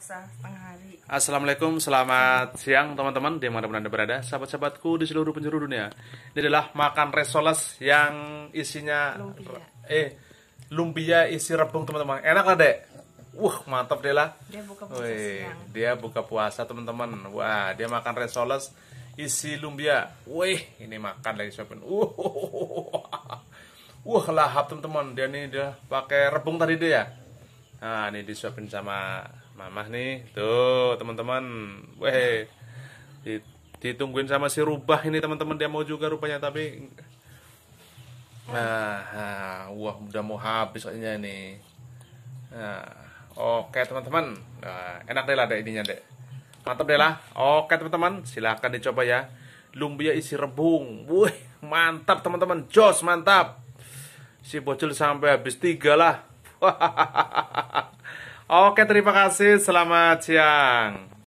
puasa setengah hari. Assalamualaikum, selamat siang teman-teman di pun anda berada, sahabat-sahabatku di seluruh penjuru dunia. Ini adalah makan resoles yang isinya lumpia. eh lumpia isi rebung teman-teman. Enak lah dek. Wah mantap deh lah. Dia buka puasa Wih, siang. Dia buka puasa teman-teman. Wah dia makan resoles isi lumpia. Wih ini makan lagi siapin. Uh, uh, uh, uh. Wah lahap teman-teman. Dia ini dia pakai rebung tadi dia ya nah ini disuapin sama mamah nih tuh teman-teman weh ditungguin sama si rubah ini teman-teman dia mau juga rupanya tapi nah, wah udah mau habis kayaknya ini nah, oke teman-teman nah, enak deh lah deh ininya deh mantap deh lah oke teman-teman silahkan dicoba ya lumpia isi rebung wih mantap teman-teman jos mantap si bocil sampai habis tiga lah Oke, terima kasih. Selamat siang.